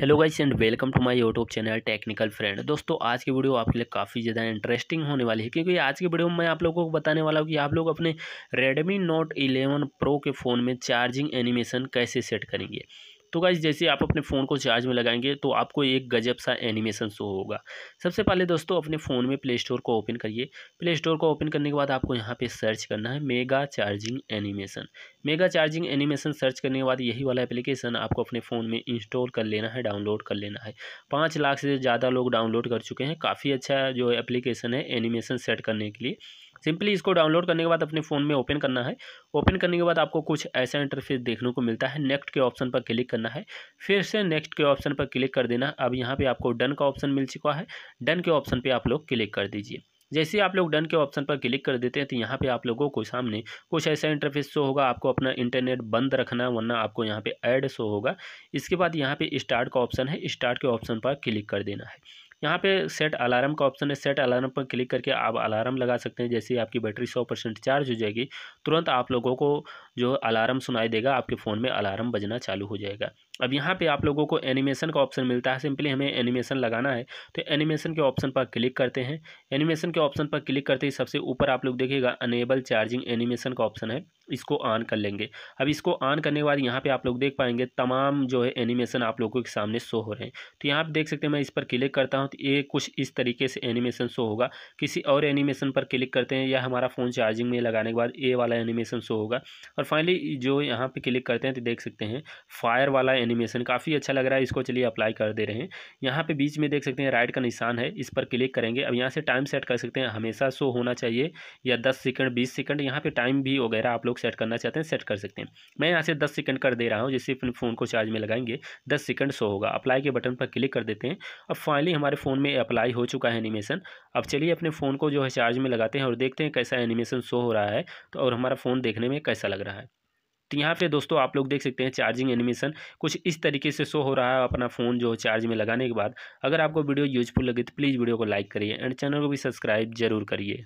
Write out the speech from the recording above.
hello guys and welcome to my YouTube channel technical friend दोस्तों आज की video आपके लिए काफ़ी ज़्यादा इंटरेस्टिंग होने वाली है क्योंकि आज की वीडियो में मैं आप लोगों को बताने वाला हूँ कि आप लोग अपने रेडमी नोट 11 प्रो के फ़ोन में चार्जिंग एनिमेशन कैसे सेट करेंगे तो गाइज जैसे आप अपने फ़ोन को चार्ज में लगाएंगे तो आपको एक गजब सा एनिमेशन शो होगा सबसे पहले दोस्तों अपने फ़ोन में प्ले स्टोर को ओपन करिए प्ले स्टोर को ओपन करने के बाद आपको यहाँ पे सर्च करना है mega charging animation mega charging animation search करने के बाद यही वाला एप्लीकेशन आपको अपने फ़ोन में इंस्टॉल कर लेना है डाउनलोड कर लेना है पाँच लाख से ज़्यादा लोग डाउनलोड कर चुके हैं काफ़ी अच्छा जो एप्लीकेशन है एनिमेशन सेट करने के लिए सिंपली इसको डाउनलोड करने के बाद अपने फ़ोन में ओपन करना है ओपन करने के बाद आपको कुछ ऐसा इंटरफेस देखने को मिलता है नेक्स्ट के ऑप्शन पर क्लिक करना है फिर से नेक्स्ट के ऑप्शन पर क्लिक कर देना अब यहाँ पर आपको डन का ऑप्शन मिल चुका है डन के ऑप्शन पर आप लोग क्लिक कर दीजिए जैसे आप लोग डन के ऑप्शन पर क्लिक कर देते हैं तो यहाँ पे आप लोगों को सामने कुछ ऐसा इंटरफेस शो होगा आपको अपना इंटरनेट बंद रखना वरना आपको यहाँ पे ऐड शो होगा इसके बाद यहाँ पे स्टार्ट का ऑप्शन है स्टार्ट के ऑप्शन पर क्लिक कर देना है यहाँ पे सेट अलार्म का ऑप्शन है सेट अलार्म पर क्लिक करके आप अलार्म लगा सकते हैं जैसे आपकी बैटरी सौ परसेंट चार्ज हो जाएगी तुरंत आप लोगों को जो अलार्म सुनाई देगा आपके फ़ोन में अलार्म बजना चालू हो जाएगा अब यहाँ पे आप लोगों को एनिमेशन का ऑप्शन मिलता है सिंपली हमें एनिमेशन लगाना है तो एनिमेशन के ऑप्शन पर क्लिक करते हैं एनिमेशन के ऑप्शन पर क्लिक करते ही सबसे ऊपर आप लोग देखिएगा अनेबल चार्जिंग एनिमेशन का ऑप्शन है इसको ऑन कर लेंगे अब इसको ऑन करने के बाद यहाँ पे आप लोग देख पाएंगे तमाम जो है एनिमेशन आप लोगों के सामने शो हो रहे हैं तो यहाँ पे देख सकते हैं मैं इस पर क्लिक करता हूँ तो ये कुछ इस तरीके से एनिमेशन शो होगा किसी और एनिमेशन पर क्लिक करते हैं या हमारा फ़ोन चार्जिंग में लगाने के बाद ए वाला एनिमेशन शो होगा और फाइनली जो यहाँ पर क्लिक करते हैं तो देख सकते हैं फायर वाला एनिमेशन काफ़ी अच्छा लग रहा है इसको चलिए अप्लाई कर दे रहे हैं यहाँ पर बीच में देख सकते हैं राइट का निशान है इस पर क्लिक करेंगे अब यहाँ से टाइम सेट कर सकते हैं हमेशा शो होना चाहिए या दस सेकेंड बीस सेकेंड यहाँ पर टाइम भी वगैरह आप लोग लोग सेट करना चाहते हैं सेट कर सकते हैं मैं यहाँ से दस सेकंड कर दे रहा हूँ जिससे अपने फ़ोन को चार्ज में लगाएंगे दस सेकंड शो होगा अप्लाई के बटन पर क्लिक कर देते हैं अब फाइनली हमारे फ़ोन में अप्लाई हो चुका है एनिमेशन अब चलिए अपने फ़ोन को जो है चार्ज में लगाते हैं और देखते हैं कैसा एनिमेशन शो हो रहा है तो और हमारा फ़ोन देखने में कैसा लग रहा है तो यहाँ पे दोस्तों आप लोग देख सकते हैं चार्जिंग एनिमेशन कुछ इस तरीके से शो हो रहा है अपना फ़ोन जो चार्ज में लगाने के बाद अगर आपको वीडियो यूजफुल लगे तो प्लीज़ वीडियो को लाइक करिए एंड चैनल को भी सब्सक्राइब जरूर करिए